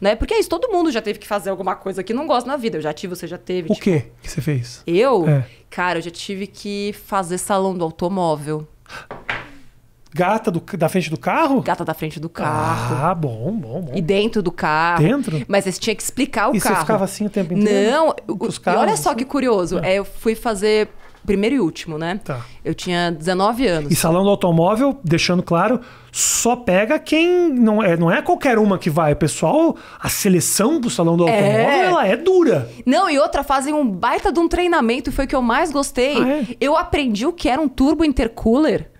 Né? Porque é isso, todo mundo já teve que fazer alguma coisa que não gosta na vida. Eu já tive, você já teve. O tipo... quê que você fez? Eu? É. Cara, eu já tive que fazer salão do automóvel. Gata do, da frente do carro? Gata da frente do carro. Ah, bom, bom, bom. E dentro do carro. Dentro? Mas você tinha que explicar o e carro. E você ficava assim o tempo inteiro? Não. O, e olha é só assim? que curioso. É. É, eu fui fazer primeiro e último, né? Tá. Eu tinha 19 anos. E salão do automóvel, deixando claro, só pega quem. Não é, não é qualquer uma que vai. pessoal, a seleção pro salão do é. automóvel, é... ela é dura. Não, e outra, fazem um baita de um treinamento, foi o que eu mais gostei. Ah, é? Eu aprendi o que era um turbo intercooler.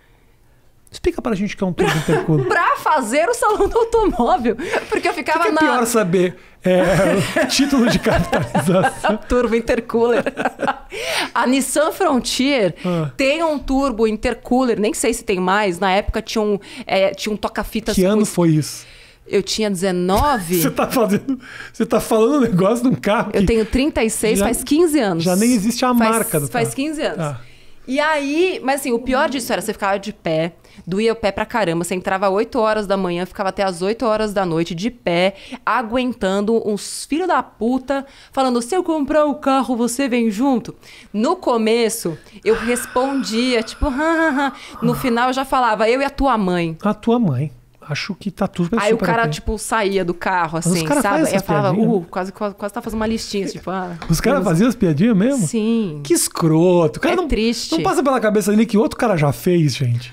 Explica pra gente o que é um turbo intercooler. pra fazer o salão do automóvel. Porque eu ficava que que é na. pior saber. É, título de capitalização. turbo intercooler. A Nissan Frontier ah. tem um turbo intercooler, nem sei se tem mais. Na época tinha um, é, um toca-fitas. Que ano foi isso? Eu tinha 19. você, tá fazendo, você tá falando um negócio de um carro. Eu tenho 36, já, faz 15 anos. Já nem existe a faz, marca do carro. Faz 15 anos. Ah. E aí, mas assim, o pior disso era você ficava de pé, doía o pé pra caramba. Você entrava 8 horas da manhã, ficava até as 8 horas da noite de pé, aguentando uns filhos da puta, falando: se eu comprar o carro, você vem junto. No começo, eu respondia, tipo, hã, no final eu já falava, eu e a tua mãe. A tua mãe acho que tá tudo bem Aí o assim, cara, tipo, saía do carro, assim, os sabe? falava, uh, quase, quase, quase tá fazendo uma listinha, tipo, ah, Os caras faziam as piadinhas mesmo? Sim. Que escroto. O cara é não, triste. Não passa pela cabeça dele que outro cara já fez, gente.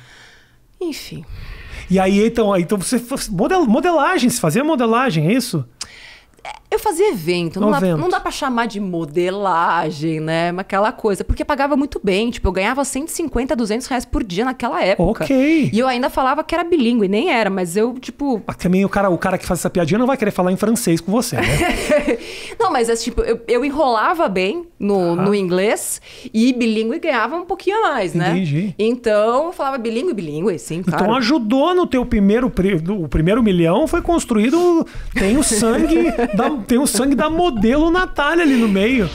Enfim. E aí, então, então você modelagem, você fazia modelagem, é isso? É, eu fazia evento, não, dá, não dá pra chamar de modelagem, né? Aquela coisa, porque pagava muito bem, tipo, eu ganhava 150, 200 reais por dia naquela época. Ok. E eu ainda falava que era bilíngue, nem era, mas eu, tipo... Mas ah, também o cara, o cara que faz essa piadinha não vai querer falar em francês com você, né? não, mas, é, tipo, eu, eu enrolava bem no, ah. no inglês e bilíngue ganhava um pouquinho a mais, né? Entendi. Então, eu falava bilíngue, bilíngue, sim, então claro. Então ajudou no teu primeiro... O primeiro milhão foi construído... Tem o sangue da tem o sangue da modelo Natália ali no meio.